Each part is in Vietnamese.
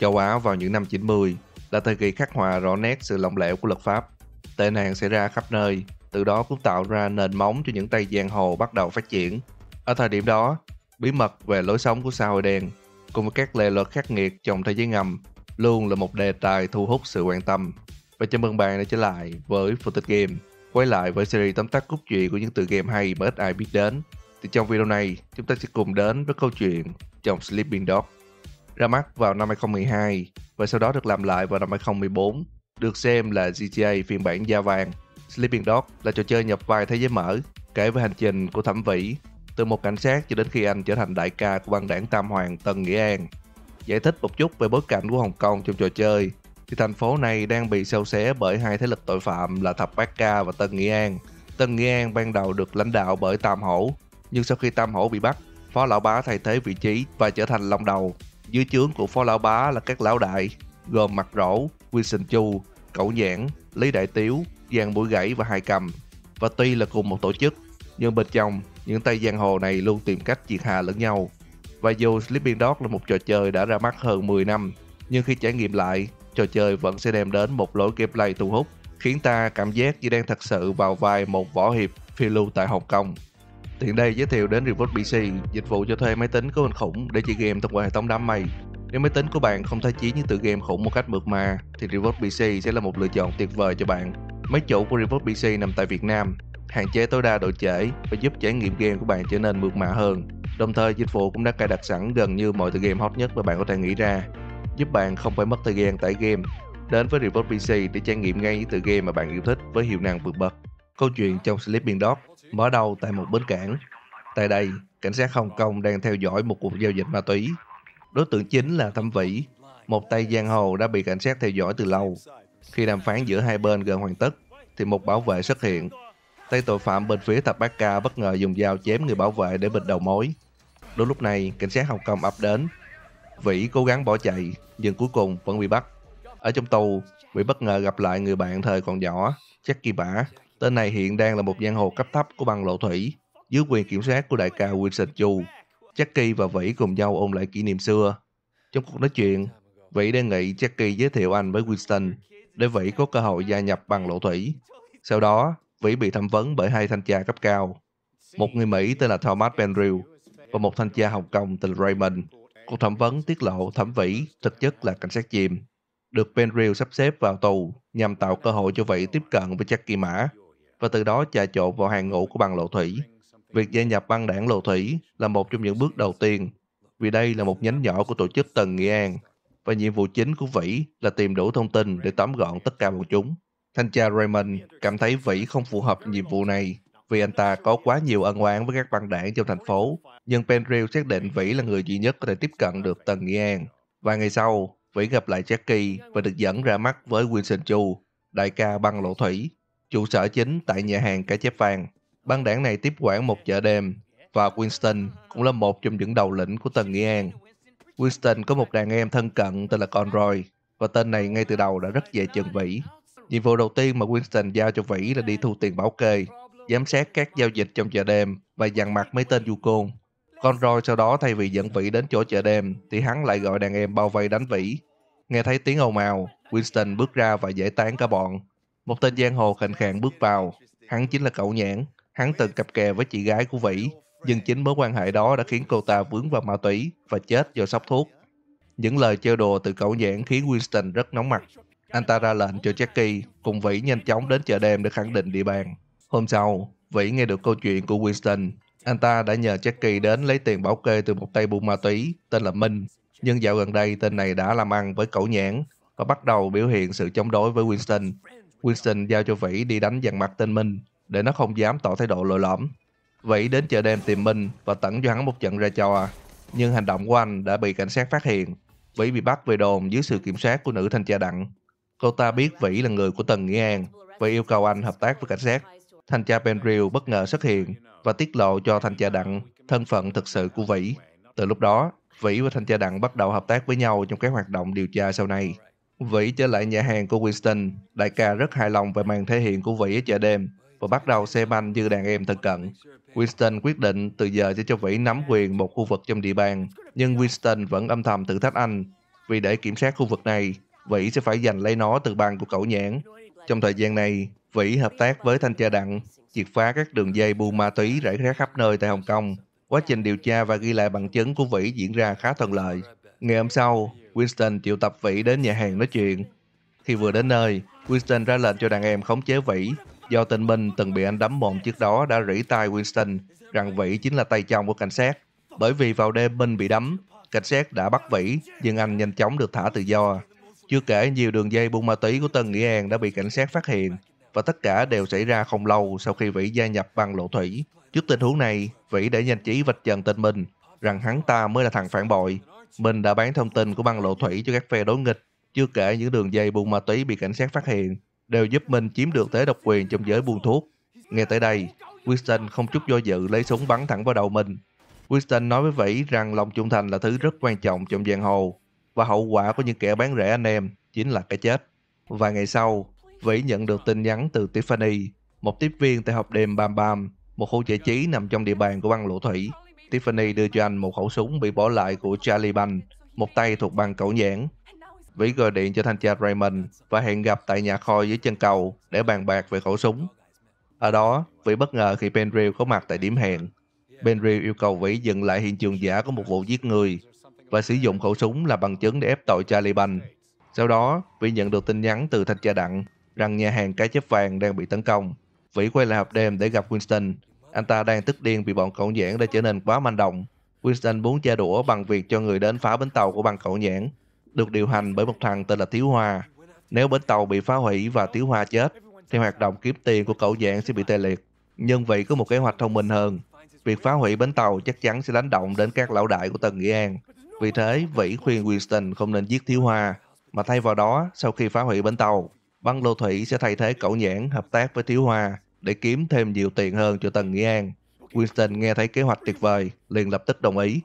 châu Á vào những năm 90 là thời kỳ khắc họa rõ nét sự lỏng lẻo của luật pháp. Tệ nạn xảy ra khắp nơi, từ đó cũng tạo ra nền móng cho những tay giang hồ bắt đầu phát triển. Ở thời điểm đó, bí mật về lối sống của xã hội đen cùng với các lệ luật khắc nghiệt trong thế giới ngầm luôn là một đề tài thu hút sự quan tâm. Và chào mừng bạn đã trở lại với Tích Game, quay lại với series tóm tắt cốt truyện của những tựa game hay mà ít ai biết đến. Thì trong video này, chúng ta sẽ cùng đến với câu chuyện trong Sleeping Dogs ra mắt vào năm 2012 và sau đó được làm lại vào năm 2014, được xem là GTA phiên bản da vàng. Sleeping Dog là trò chơi nhập vai thế giới mở, kể về hành trình của Thẩm Vĩ, từ một cảnh sát cho đến khi anh trở thành đại ca của băng đảng Tam Hoàng Tân Nghĩa An. Giải thích một chút về bối cảnh của Hồng Kông trong trò chơi, thì thành phố này đang bị sâu xé bởi hai thế lực tội phạm là Thập Bát Ca và Tân Nghĩa An. Tân Nghĩa An ban đầu được lãnh đạo bởi Tam Hổ, nhưng sau khi Tam Hổ bị bắt, Phó Lão Bá thay thế vị trí và trở thành long đầu dưới trướng của phó lão bá là các lão đại gồm mặt rỗ, Wilson Chu, Cẩu Nhãn, Lý Đại Tiếu, Giang Mũi Gãy và Hai Cầm. Và tuy là cùng một tổ chức, nhưng bên trong, những tay giang hồ này luôn tìm cách diệt hà lẫn nhau. Và dù Sleeping Dog là một trò chơi đã ra mắt hơn 10 năm, nhưng khi trải nghiệm lại, trò chơi vẫn sẽ đem đến một lối gameplay thu hút, khiến ta cảm giác như đang thật sự vào vai một võ hiệp phiêu lưu tại Hồng Kông. Tiện đây giới thiệu đến Revolt PC, dịch vụ cho thuê máy tính có hình khủng để chơi game thông qua hệ thống đám mây. Nếu máy tính của bạn không thể chỉ những tựa game khủng một cách mượt mà, thì Revolt PC sẽ là một lựa chọn tuyệt vời cho bạn. Máy chủ của Revolt PC nằm tại Việt Nam, hạn chế tối đa độ trễ và giúp trải nghiệm game của bạn trở nên mượt mà hơn. Đồng thời, dịch vụ cũng đã cài đặt sẵn gần như mọi tựa game hot nhất mà bạn có thể nghĩ ra, giúp bạn không phải mất thời gian tải game. Đến với Revolt PC để trải nghiệm ngay những tựa game mà bạn yêu thích với hiệu năng vượt bậc. Câu chuyện trong Sleeping Dog mở đầu tại một bến cảng. Tại đây, cảnh sát Hồng Kông đang theo dõi một cuộc giao dịch ma túy. Đối tượng chính là Thẩm Vĩ, một tay giang hồ đã bị cảnh sát theo dõi từ lâu. Khi đàm phán giữa hai bên gần hoàn tất, thì một bảo vệ xuất hiện. Tay tội phạm bên phía Thập bát Ca bất ngờ dùng dao chém người bảo vệ để bịt đầu mối. Đúng lúc này, cảnh sát Hồng Kông ập đến. Vĩ cố gắng bỏ chạy, nhưng cuối cùng vẫn bị bắt. Ở trong tù, Vĩ bất ngờ gặp lại người bạn thời còn nhỏ, Jackie Bả, Tên này hiện đang là một giang hồ cấp thấp của băng lộ thủy, dưới quyền kiểm soát của đại ca Wilson Chu. Jackie và Vĩ cùng nhau ôn lại kỷ niệm xưa. Trong cuộc nói chuyện, Vĩ đề nghị Jackie giới thiệu anh với Winston để Vĩ có cơ hội gia nhập băng lộ thủy. Sau đó, Vĩ bị thẩm vấn bởi hai thanh tra cấp cao. Một người Mỹ tên là Thomas Benrill và một thanh tra Hồng Kông tên là Raymond. Cuộc thẩm vấn tiết lộ thẩm Vĩ thực chất là cảnh sát chìm, được Benrill sắp xếp vào tù nhằm tạo cơ hội cho Vĩ tiếp cận với Jackie Mã và từ đó trà trộn vào hàng ngũ của băng lộ thủy. Việc gia nhập băng đảng lộ thủy là một trong những bước đầu tiên, vì đây là một nhánh nhỏ của tổ chức Tần Nghi An, và nhiệm vụ chính của Vĩ là tìm đủ thông tin để tóm gọn tất cả bọn chúng. Thanh tra Raymond cảm thấy Vĩ không phù hợp nhiệm vụ này vì anh ta có quá nhiều ân oán với các băng đảng trong thành phố, nhưng Pendrill xác định Vĩ là người duy nhất có thể tiếp cận được Tần Nghi An. Và ngày sau, Vĩ gặp lại Jackie và được dẫn ra mắt với Wilson Chu, đại ca băng lộ thủy, trụ sở chính tại nhà hàng Cái Chép Vàng. Băng đảng này tiếp quản một chợ đêm và Winston cũng là một trong những đầu lĩnh của tầng Nghĩa An. Winston có một đàn em thân cận tên là Conroy và tên này ngay từ đầu đã rất dễ chừng Vĩ. Nhiệm vụ đầu tiên mà Winston giao cho Vĩ là đi thu tiền bảo kê, giám sát các giao dịch trong chợ đêm và dằn mặt mấy tên du côn. Conroy sau đó thay vì dẫn Vĩ đến chỗ chợ đêm thì hắn lại gọi đàn em bao vây đánh Vĩ. Nghe thấy tiếng ồn ào, Winston bước ra và giải tán cả bọn một tên giang hồ khành khạng bước vào. Hắn chính là cậu nhãn. Hắn từng cặp kè với chị gái của Vĩ. Nhưng chính mối quan hệ đó đã khiến cô ta vướng vào ma túy và chết do sốc thuốc. Những lời trêu đùa từ cậu nhãn khiến Winston rất nóng mặt. Anh ta ra lệnh cho Jackie cùng Vĩ nhanh chóng đến chợ đêm để khẳng định địa bàn. Hôm sau, Vĩ nghe được câu chuyện của Winston. Anh ta đã nhờ Jackie đến lấy tiền bảo kê từ một tay buôn ma túy tên là Minh. Nhưng dạo gần đây tên này đã làm ăn với cậu nhãn và bắt đầu biểu hiện sự chống đối với Winston. Winston giao cho Vĩ đi đánh dằn mặt tên Minh để nó không dám tỏ thái độ lội lõm. Vĩ đến chợ đêm tìm Minh và tẩn cho hắn một trận ra cho. Nhưng hành động của anh đã bị cảnh sát phát hiện. Vĩ bị bắt về đồn dưới sự kiểm soát của nữ thanh tra đặng. Cô ta biết Vĩ là người của Tần Nghĩa An và yêu cầu anh hợp tác với cảnh sát. Thanh tra Benriel bất ngờ xuất hiện và tiết lộ cho thanh tra đặng thân phận thực sự của Vĩ. Từ lúc đó, Vĩ và thanh tra đặng bắt đầu hợp tác với nhau trong các hoạt động điều tra sau này. Vĩ trở lại nhà hàng của Winston, đại ca rất hài lòng về màn thể hiện của Vĩ ở chợ đêm và bắt đầu xem anh như đàn em thân cận. Winston quyết định từ giờ sẽ cho Vĩ nắm quyền một khu vực trong địa bàn, nhưng Winston vẫn âm thầm thử thách anh, vì để kiểm soát khu vực này, Vĩ sẽ phải giành lấy nó từ bàn của cậu nhãn. Trong thời gian này, Vĩ hợp tác với thanh tra đặng, triệt phá các đường dây buôn ma túy rải rác khắp nơi tại Hồng Kông. Quá trình điều tra và ghi lại bằng chứng của Vĩ diễn ra khá thuận lợi. Ngày hôm sau, Winston triệu tập Vĩ đến nhà hàng nói chuyện. Khi vừa đến nơi, Winston ra lệnh cho đàn em khống chế Vĩ. Do tình minh từng bị anh đấm mộm trước đó đã rỉ tai Winston rằng Vĩ chính là tay trong của cảnh sát. Bởi vì vào đêm Minh bị đấm, cảnh sát đã bắt Vĩ, nhưng anh nhanh chóng được thả tự do. Chưa kể nhiều đường dây buôn ma túy của Tân Nghĩa An đã bị cảnh sát phát hiện và tất cả đều xảy ra không lâu sau khi Vĩ gia nhập băng lộ thủy. Trước tình huống này, Vĩ đã nhanh trí vạch trần tên mình rằng hắn ta mới là thằng phản bội Bình đã bán thông tin của băng lộ thủy cho các phe đối nghịch, chưa kể những đường dây buôn ma túy bị cảnh sát phát hiện, đều giúp mình chiếm được thế độc quyền trong giới buôn thuốc. Nghe tới đây, Winston không chút do dự lấy súng bắn thẳng vào đầu mình. Winston nói với Vĩ rằng lòng trung thành là thứ rất quan trọng trong giang hồ và hậu quả của những kẻ bán rẻ anh em chính là cái chết. Vài ngày sau, Vĩ nhận được tin nhắn từ Tiffany, một tiếp viên tại hộp đêm Bam Bam, một khu giải trí nằm trong địa bàn của băng lộ thủy. Tiffany đưa cho anh một khẩu súng bị bỏ lại của Charlie Band, một tay thuộc bằng cẩu nhãn. Vĩ gọi điện cho thanh tra Raymond và hẹn gặp tại nhà kho dưới chân cầu để bàn bạc về khẩu súng. Ở đó, Vĩ bất ngờ khi Benrill có mặt tại điểm hẹn. Benrill yêu cầu Vĩ dừng lại hiện trường giả của một vụ giết người và sử dụng khẩu súng là bằng chứng để ép tội Charlie Band. Sau đó, Vĩ nhận được tin nhắn từ thanh tra đặng rằng nhà hàng cá chép vàng đang bị tấn công. Vĩ quay lại hộp đêm để gặp Winston anh ta đang tức điên vì bọn cậu nhãn đã trở nên quá manh động. Winston muốn che đũa bằng việc cho người đến phá bến tàu của băng cậu nhãn, được điều hành bởi một thằng tên là Tiếu Hoa. Nếu bến tàu bị phá hủy và Tiếu Hoa chết, thì hoạt động kiếm tiền của cậu nhãn sẽ bị tê liệt. Nhưng vậy có một kế hoạch thông minh hơn. Việc phá hủy bến tàu chắc chắn sẽ đánh động đến các lão đại của Tần Nghĩa An. Vì thế, Vĩ khuyên Winston không nên giết Thiếu Hoa, mà thay vào đó, sau khi phá hủy bến tàu, băng lô thủy sẽ thay thế cậu nhãn hợp tác với Thiếu Hoa để kiếm thêm nhiều tiền hơn cho Tần Nghị An. Winston nghe thấy kế hoạch tuyệt vời, liền lập tức đồng ý.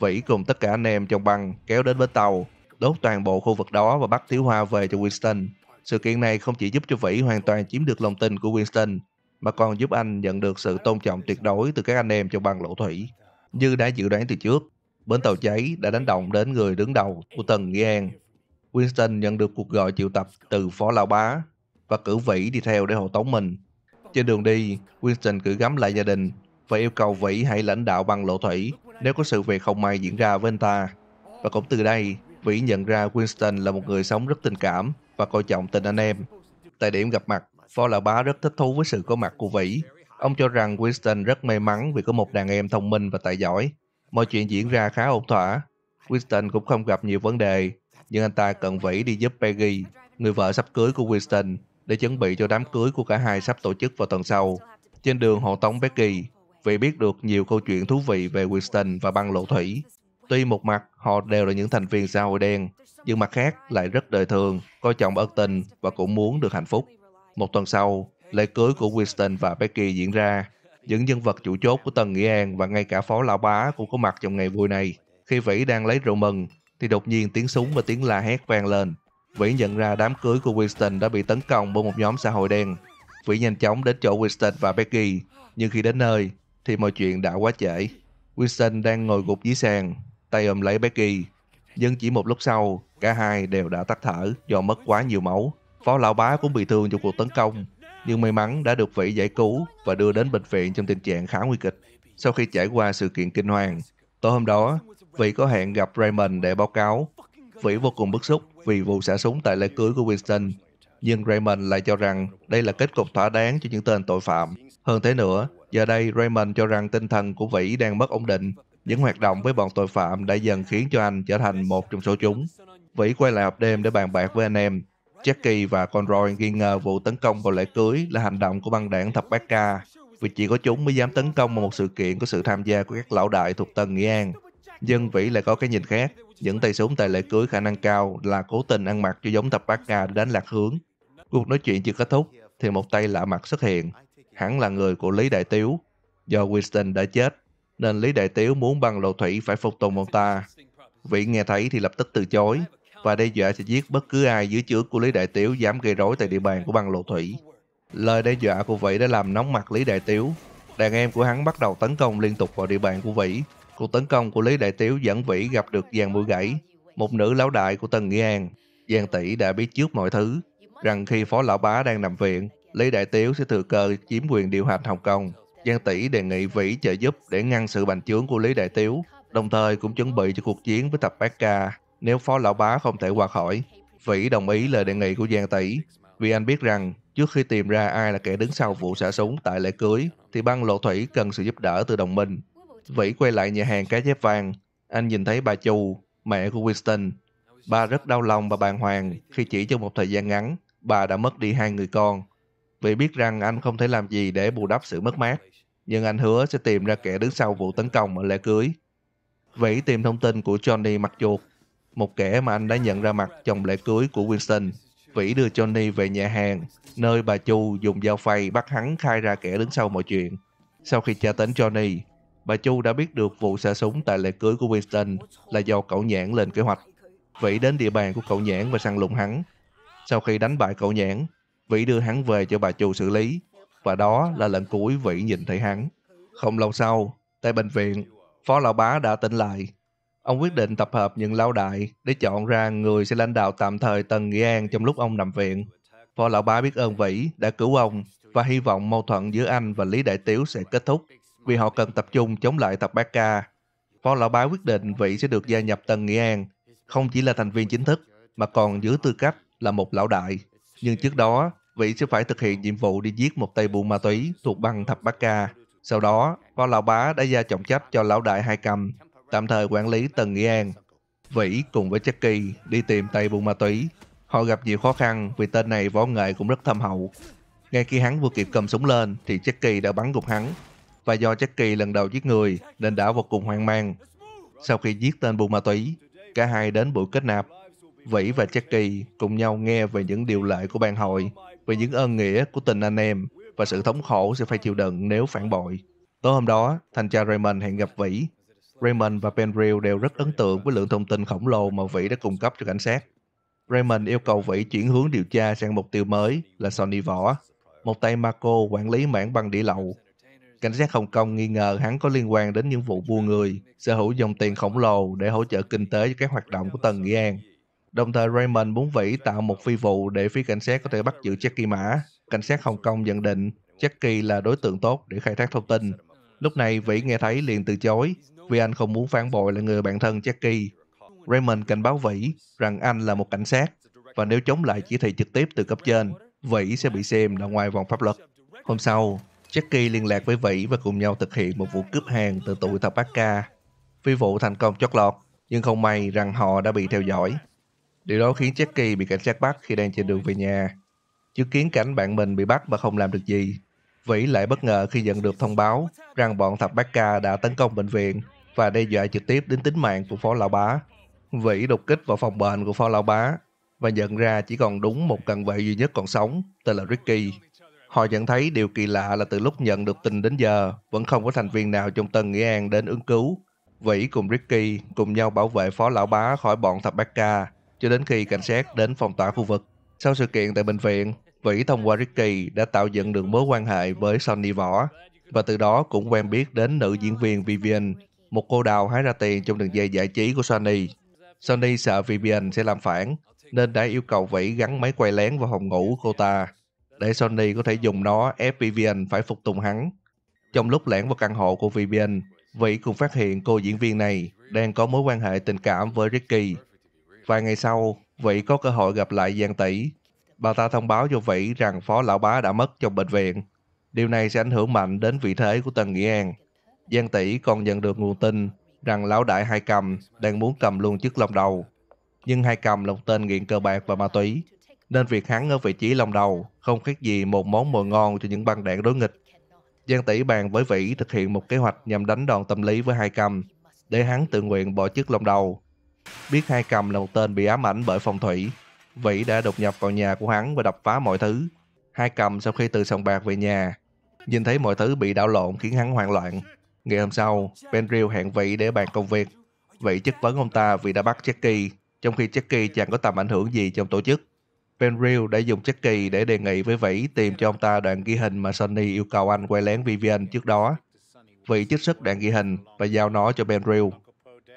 Vĩ cùng tất cả anh em trong băng kéo đến bến tàu, đốt toàn bộ khu vực đó và bắt Thiếu Hoa về cho Winston. Sự kiện này không chỉ giúp cho Vĩ hoàn toàn chiếm được lòng tin của Winston, mà còn giúp anh nhận được sự tôn trọng tuyệt đối từ các anh em trong băng lỗ thủy. Như đã dự đoán từ trước, bến tàu cháy đã đánh động đến người đứng đầu của Tần Nghị An. Winston nhận được cuộc gọi triệu tập từ Phó Lão Bá và cử Vĩ đi theo để hộ tống mình. Trên đường đi, Winston cử gắm lại gia đình và yêu cầu Vĩ hãy lãnh đạo bằng lộ thủy nếu có sự việc không may diễn ra với anh ta. Và cũng từ đây, Vĩ nhận ra Winston là một người sống rất tình cảm và coi trọng tình anh em. Tại điểm gặp mặt, Phó Lão Bá rất thích thú với sự có mặt của Vĩ. Ông cho rằng Winston rất may mắn vì có một đàn em thông minh và tài giỏi. Mọi chuyện diễn ra khá ổn thỏa. Winston cũng không gặp nhiều vấn đề, nhưng anh ta cần Vĩ đi giúp Peggy, người vợ sắp cưới của Winston, để chuẩn bị cho đám cưới của cả hai sắp tổ chức vào tuần sau. Trên đường hộ tống Becky, vì biết được nhiều câu chuyện thú vị về Winston và băng lộ thủy. Tuy một mặt họ đều là những thành viên xã hội đen, nhưng mặt khác lại rất đời thường, coi trọng ân tình và cũng muốn được hạnh phúc. Một tuần sau, lễ cưới của Winston và Becky diễn ra. Những nhân vật chủ chốt của Tần Nghĩa An và ngay cả phó lão bá cũng có mặt trong ngày vui này. Khi Vĩ đang lấy rượu mừng, thì đột nhiên tiếng súng và tiếng la hét vang lên. Vĩ nhận ra đám cưới của Winston đã bị tấn công bởi một nhóm xã hội đen. Vĩ nhanh chóng đến chỗ Winston và Becky, nhưng khi đến nơi thì mọi chuyện đã quá trễ. Winston đang ngồi gục dưới sàn, tay ôm lấy Becky. Nhưng chỉ một lúc sau, cả hai đều đã tắt thở do mất quá nhiều máu. Phó lão bá cũng bị thương trong cuộc tấn công, nhưng may mắn đã được Vĩ giải cứu và đưa đến bệnh viện trong tình trạng khá nguy kịch. Sau khi trải qua sự kiện kinh hoàng, tối hôm đó, Vĩ có hẹn gặp Raymond để báo cáo. Vĩ vô cùng bức xúc vì vụ xả súng tại lễ cưới của Winston, nhưng Raymond lại cho rằng đây là kết cục thỏa đáng cho những tên tội phạm. Hơn thế nữa, giờ đây Raymond cho rằng tinh thần của Vĩ đang mất ổn định. Những hoạt động với bọn tội phạm đã dần khiến cho anh trở thành một trong số chúng. Vĩ quay lại họp đêm để bàn bạc với anh em. Jackie và Conroy nghi ngờ vụ tấn công vào lễ cưới là hành động của băng đảng thập bát ca, vì chỉ có chúng mới dám tấn công vào một sự kiện có sự tham gia của các lão đại thuộc tầng Nghĩa An dân vĩ lại có cái nhìn khác. Những tay súng tại lễ cưới khả năng cao là cố tình ăn mặc cho giống tập bát ca để đánh lạc hướng. Cuộc nói chuyện chưa kết thúc, thì một tay lạ mặt xuất hiện. Hắn là người của Lý Đại Tiếu. Do Winston đã chết, nên Lý Đại Tiếu muốn băng lộ thủy phải phục tùng ông ta. Vĩ nghe thấy thì lập tức từ chối, và đe dọa sẽ giết bất cứ ai dưới chướng của Lý Đại Tiếu dám gây rối tại địa bàn của băng lộ thủy. Lời đe dọa của Vĩ đã làm nóng mặt Lý Đại Tiếu. Đàn em của hắn bắt đầu tấn công liên tục vào địa bàn của Vĩ, cuộc tấn công của Lý Đại Tiếu dẫn vĩ gặp được Giang Mũi Gãy, một nữ lão đại của Tần Nghi An. Giang Tỷ đã biết trước mọi thứ, rằng khi Phó Lão Bá đang nằm viện, Lý Đại Tiếu sẽ thừa cơ chiếm quyền điều hành Hồng Kông. Giang Tỷ đề nghị Vĩ trợ giúp để ngăn sự bành trướng của Lý Đại Tiếu, đồng thời cũng chuẩn bị cho cuộc chiến với tập Bát Ca nếu Phó Lão Bá không thể qua khỏi. Vĩ đồng ý lời đề nghị của Giang Tỷ, vì anh biết rằng trước khi tìm ra ai là kẻ đứng sau vụ xả súng tại lễ cưới, thì băng lộ thủy cần sự giúp đỡ từ đồng minh vĩ quay lại nhà hàng cá chép vàng. Anh nhìn thấy bà Chu, mẹ của Winston. Bà rất đau lòng và bàng hoàng khi chỉ trong một thời gian ngắn, bà đã mất đi hai người con. Vì biết rằng anh không thể làm gì để bù đắp sự mất mát, nhưng anh hứa sẽ tìm ra kẻ đứng sau vụ tấn công ở lễ cưới. Vĩ tìm thông tin của Johnny mặt chuột, một kẻ mà anh đã nhận ra mặt trong lễ cưới của Winston. Vĩ đưa Johnny về nhà hàng, nơi bà Chu dùng dao phay bắt hắn khai ra kẻ đứng sau mọi chuyện. Sau khi tra tấn Johnny, bà Chu đã biết được vụ xả súng tại lễ cưới của Winston là do cậu nhãn lên kế hoạch. Vĩ đến địa bàn của cậu nhãn và săn lùng hắn. Sau khi đánh bại cậu nhãn, Vĩ đưa hắn về cho bà Chu xử lý. Và đó là lần cuối Vĩ nhìn thấy hắn. Không lâu sau, tại bệnh viện, Phó Lão Bá đã tỉnh lại. Ông quyết định tập hợp những lão đại để chọn ra người sẽ lãnh đạo tạm thời Tần Nghị An trong lúc ông nằm viện. Phó Lão Bá biết ơn Vĩ đã cứu ông và hy vọng mâu thuẫn giữa anh và Lý Đại Tiếu sẽ kết thúc vì họ cần tập trung chống lại tập Bát Ca. Phó Lão Bá quyết định vị sẽ được gia nhập Tân Nghĩa An, không chỉ là thành viên chính thức, mà còn giữ tư cách là một lão đại. Nhưng trước đó, vị sẽ phải thực hiện nhiệm vụ đi giết một tay buôn ma túy thuộc băng Thập Bát Ca. Sau đó, Phó Lão Bá đã giao trọng trách cho Lão Đại Hai Cầm, tạm thời quản lý Tân Nghĩa An. Vĩ cùng với Jackie đi tìm tay buôn ma túy. Họ gặp nhiều khó khăn vì tên này võ nghệ cũng rất thâm hậu. Ngay khi hắn vừa kịp cầm súng lên thì Jackie đã bắn gục hắn và do Jackie lần đầu giết người nên đã vô cùng hoang mang. Sau khi giết tên buôn ma túy, cả hai đến buổi kết nạp. Vĩ và Jackie cùng nhau nghe về những điều lệ của ban hội, về những ơn nghĩa của tình anh em và sự thống khổ sẽ phải chịu đựng nếu phản bội. Tối hôm đó, thanh tra Raymond hẹn gặp Vĩ. Raymond và Penrill đều rất ấn tượng với lượng thông tin khổng lồ mà Vĩ đã cung cấp cho cảnh sát. Raymond yêu cầu Vĩ chuyển hướng điều tra sang mục tiêu mới là Sony Võ, một tay Marco quản lý mảng băng đĩa lậu cảnh sát Hồng Kông nghi ngờ hắn có liên quan đến những vụ buôn người, sở hữu dòng tiền khổng lồ để hỗ trợ kinh tế cho các hoạt động của Tần Nghị An. Đồng thời Raymond muốn vĩ tạo một phi vụ để phía cảnh sát có thể bắt giữ Jackie Mã. Cảnh sát Hồng Kông nhận định Jackie là đối tượng tốt để khai thác thông tin. Lúc này Vĩ nghe thấy liền từ chối vì anh không muốn phản bội là người bạn thân Jackie. Raymond cảnh báo Vĩ rằng anh là một cảnh sát và nếu chống lại chỉ thị trực tiếp từ cấp trên, Vĩ sẽ bị xem là ngoài vòng pháp luật. Hôm sau, Jackie liên lạc với Vĩ và cùng nhau thực hiện một vụ cướp hàng từ tụi thập Bát Ca. Phi vụ thành công chót lọt, nhưng không may rằng họ đã bị theo dõi. Điều đó khiến Jackie bị cảnh sát bắt khi đang trên đường về nhà. Chứng kiến cảnh bạn mình bị bắt mà không làm được gì, Vĩ lại bất ngờ khi nhận được thông báo rằng bọn thập Bát Ca đã tấn công bệnh viện và đe dọa trực tiếp đến tính mạng của phó lão bá. Vĩ đột kích vào phòng bệnh của phó lão bá và nhận ra chỉ còn đúng một cận vệ duy nhất còn sống, tên là Ricky. Họ nhận thấy điều kỳ lạ là từ lúc nhận được tin đến giờ, vẫn không có thành viên nào trong Tân Nghĩa An đến ứng cứu. Vĩ cùng Ricky cùng nhau bảo vệ phó lão bá khỏi bọn thập bát ca, cho đến khi cảnh sát đến phòng tỏa khu vực. Sau sự kiện tại bệnh viện, Vĩ thông qua Ricky đã tạo dựng được mối quan hệ với Sonny Võ, và từ đó cũng quen biết đến nữ diễn viên Vivian, một cô đào hái ra tiền trong đường dây giải trí của Sony. Sony sợ Vivian sẽ làm phản, nên đã yêu cầu Vĩ gắn máy quay lén vào phòng ngủ của cô ta để Sony có thể dùng nó ép Vivian phải phục tùng hắn. Trong lúc lẻn vào căn hộ của Vivian, Vĩ cũng phát hiện cô diễn viên này đang có mối quan hệ tình cảm với Ricky. Vài ngày sau, Vĩ có cơ hội gặp lại Giang Tỷ. Bà ta thông báo cho Vĩ rằng phó lão bá đã mất trong bệnh viện. Điều này sẽ ảnh hưởng mạnh đến vị thế của Tần Nghĩa An. Giang Tỷ còn nhận được nguồn tin rằng lão đại Hai Cầm đang muốn cầm luôn chức long đầu. Nhưng Hai Cầm là một tên nghiện cờ bạc và ma túy nên việc hắn ở vị trí lòng đầu không khác gì một món mồi ngon cho những băng đảng đối nghịch. Giang Tỷ bàn với Vĩ thực hiện một kế hoạch nhằm đánh đòn tâm lý với Hai Cầm, để hắn tự nguyện bỏ chức lòng đầu. Biết Hai Cầm là một tên bị ám ảnh bởi phong thủy, Vĩ đã đột nhập vào nhà của hắn và đập phá mọi thứ. Hai Cầm sau khi từ sòng bạc về nhà, nhìn thấy mọi thứ bị đảo lộn khiến hắn hoảng loạn. Ngày hôm sau, Benriel hẹn Vĩ để bàn công việc. Vĩ chất vấn ông ta vì đã bắt Jackie, trong khi Jackie chẳng có tầm ảnh hưởng gì trong tổ chức. Ben Penril đã dùng chất kỳ để đề nghị với Vĩ tìm cho ông ta đoạn ghi hình mà Sonny yêu cầu anh quay lén Vivian trước đó. Vĩ trích xuất đoạn ghi hình và giao nó cho Ben Penril.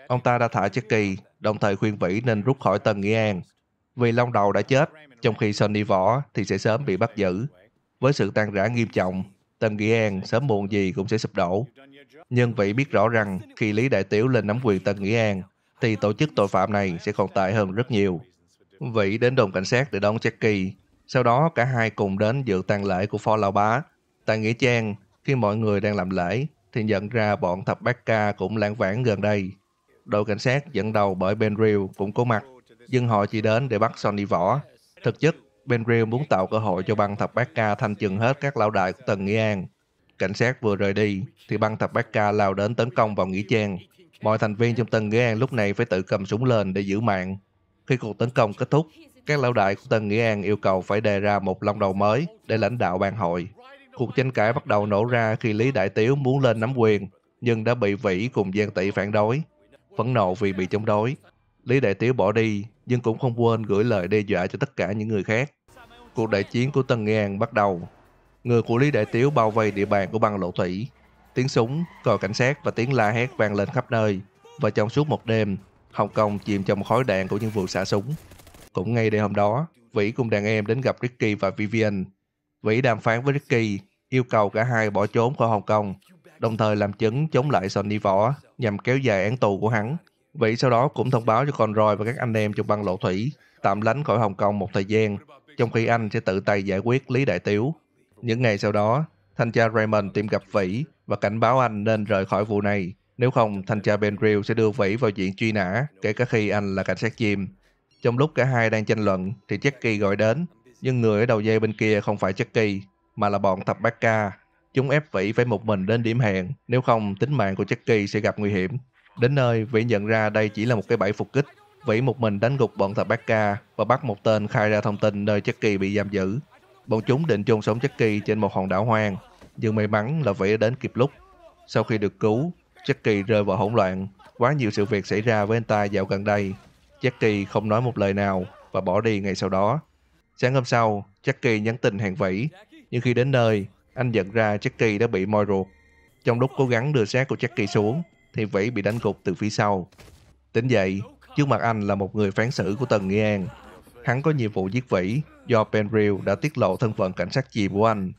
Ông ta đã thả chất kỳ, đồng thời khuyên Vĩ nên rút khỏi Tân Nghĩa An. Vì Long Đầu đã chết, trong khi Sonny Võ thì sẽ sớm bị bắt giữ. Với sự tan rã nghiêm trọng, Tân Nghĩa An sớm muộn gì cũng sẽ sụp đổ. Nhưng Vĩ biết rõ rằng khi Lý Đại Tiểu lên nắm quyền Tân Nghĩa An, thì tổ chức tội phạm này sẽ còn tệ hơn rất nhiều. Vĩ đến đồn cảnh sát để đón Jackie. Sau đó cả hai cùng đến dự tang lễ của Phó Lão Bá. Tại Nghĩa Trang, khi mọi người đang làm lễ, thì nhận ra bọn thập bát ca cũng lãng vãng gần đây. Đội cảnh sát dẫn đầu bởi Ben Benrill cũng có mặt, nhưng họ chỉ đến để bắt Sonny Võ. Thực chất, Ben Benrill muốn tạo cơ hội cho băng thập bát ca thanh chừng hết các lão đại của Tần Nghĩa An. Cảnh sát vừa rời đi, thì băng thập bát ca lao đến tấn công vào Nghĩa Trang. Mọi thành viên trong Tần Nghĩa An lúc này phải tự cầm súng lên để giữ mạng. Khi cuộc tấn công kết thúc, các lão đại của Tân Nghĩa An yêu cầu phải đề ra một long đầu mới để lãnh đạo bang hội. Cuộc tranh cãi bắt đầu nổ ra khi Lý Đại Tiếu muốn lên nắm quyền, nhưng đã bị Vĩ cùng Giang Tị phản đối. Phẫn nộ vì bị chống đối, Lý Đại Tiếu bỏ đi, nhưng cũng không quên gửi lời đe dọa cho tất cả những người khác. Cuộc đại chiến của Tân Nghĩa An bắt đầu. Người của Lý Đại Tiếu bao vây địa bàn của băng lộ thủy. Tiếng súng, còi cảnh sát và tiếng la hét vang lên khắp nơi. Và trong suốt một đêm, Hồng Kông chìm trong khói đạn của những vụ xả súng. Cũng ngay đêm hôm đó, Vĩ cùng đàn em đến gặp Ricky và Vivian. Vĩ đàm phán với Ricky, yêu cầu cả hai bỏ trốn khỏi Hồng Kông, đồng thời làm chứng chống lại Sonny Võ nhằm kéo dài án tù của hắn. Vĩ sau đó cũng thông báo cho Con Conroy và các anh em trong băng lộ thủy tạm lánh khỏi Hồng Kông một thời gian, trong khi anh sẽ tự tay giải quyết Lý Đại Tiếu. Những ngày sau đó, thanh tra Raymond tìm gặp Vĩ và cảnh báo anh nên rời khỏi vụ này. Nếu không, thanh tra Benrill sẽ đưa Vĩ vào diện truy nã, kể cả khi anh là cảnh sát chim. Trong lúc cả hai đang tranh luận, thì Jackie gọi đến. Nhưng người ở đầu dây bên kia không phải Jackie, mà là bọn thập bát ca. Chúng ép Vĩ phải một mình đến điểm hẹn, nếu không tính mạng của Jackie sẽ gặp nguy hiểm. Đến nơi, Vĩ nhận ra đây chỉ là một cái bẫy phục kích. Vĩ một mình đánh gục bọn thập bát ca và bắt một tên khai ra thông tin nơi Jackie bị giam giữ. Bọn chúng định chôn sống Jackie trên một hòn đảo hoang, nhưng may mắn là Vĩ đã đến kịp lúc. Sau khi được cứu, Jackie rơi vào hỗn loạn. Quá nhiều sự việc xảy ra với anh ta dạo gần đây. Jackie không nói một lời nào và bỏ đi ngay sau đó. Sáng hôm sau, Jackie nhắn tin hàng vẫy. Nhưng khi đến nơi, anh nhận ra Jackie đã bị moi ruột. Trong lúc cố gắng đưa xác của Jackie xuống, thì vẫy bị đánh gục từ phía sau. Tỉnh dậy, trước mặt anh là một người phán xử của Tần Nghi An. Hắn có nhiệm vụ giết vĩ do Penrill đã tiết lộ thân phận cảnh sát chìm của anh.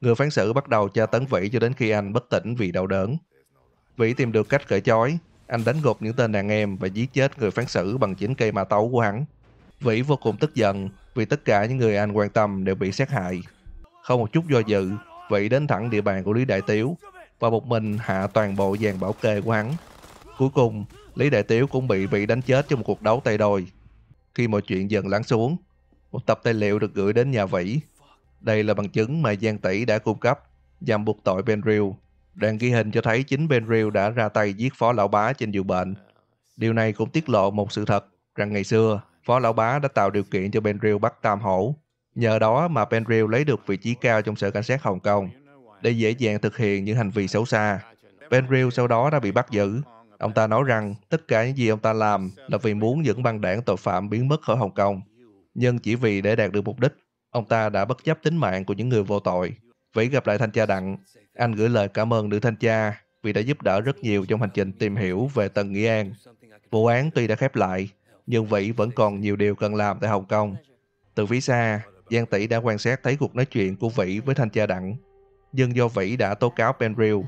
Người phán xử bắt đầu tra tấn vĩ cho đến khi anh bất tỉnh vì đau đớn. Vĩ tìm được cách cởi chói, anh đánh gục những tên đàn em và giết chết người phán xử bằng chính cây mã tấu của hắn. Vĩ vô cùng tức giận vì tất cả những người anh quan tâm đều bị sát hại. Không một chút do dự, Vĩ đến thẳng địa bàn của Lý Đại Tiếu và một mình hạ toàn bộ dàn bảo kê của hắn. Cuối cùng, Lý Đại Tiếu cũng bị Vĩ đánh chết trong một cuộc đấu tay đôi. Khi mọi chuyện dần lắng xuống, một tập tài liệu được gửi đến nhà Vĩ. Đây là bằng chứng mà Giang Tỷ đã cung cấp nhằm buộc tội Benrill Đoạn ghi hình cho thấy chính Benriel đã ra tay giết phó lão bá trên giường bệnh. Điều này cũng tiết lộ một sự thật rằng ngày xưa, phó lão bá đã tạo điều kiện cho Benriel bắt Tam Hổ. Nhờ đó mà Benriel lấy được vị trí cao trong sở cảnh sát Hồng Kông để dễ dàng thực hiện những hành vi xấu xa. Benriel sau đó đã bị bắt giữ. Ông ta nói rằng tất cả những gì ông ta làm là vì muốn những băng đảng tội phạm biến mất khỏi Hồng Kông. Nhưng chỉ vì để đạt được mục đích, ông ta đã bất chấp tính mạng của những người vô tội. Vĩ gặp lại thanh tra đặng, anh gửi lời cảm ơn nữ thanh tra vì đã giúp đỡ rất nhiều trong hành trình tìm hiểu về Tần Nghĩa An. Vụ án tuy đã khép lại, nhưng Vĩ vẫn còn nhiều điều cần làm tại Hồng Kông. Từ phía xa, Giang Tỷ đã quan sát thấy cuộc nói chuyện của Vĩ với thanh tra đặng. Nhưng do Vĩ đã tố cáo Penrill,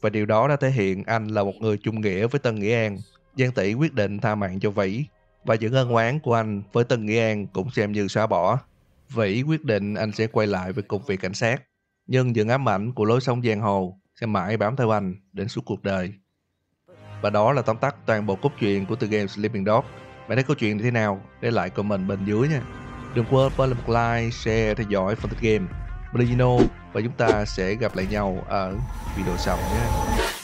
và điều đó đã thể hiện anh là một người chung nghĩa với Tân Nghĩa An, Giang Tỷ quyết định tha mạng cho Vĩ, và những ân oán của anh với Tân Nghĩa An cũng xem như xóa bỏ. Vĩ quyết định anh sẽ quay lại với công việc cảnh sát nhưng những ám ảnh của lối sông giang hồ sẽ mãi bám theo anh đến suốt cuộc đời. Và đó là tóm tắt toàn bộ cốt truyện của tựa game Sleeping Dog. Bạn thấy câu chuyện như thế nào? Để lại comment bên dưới nha. Đừng quên bấm lại một like, share, theo dõi phân tích game. Mình và chúng ta sẽ gặp lại nhau ở video sau nhé.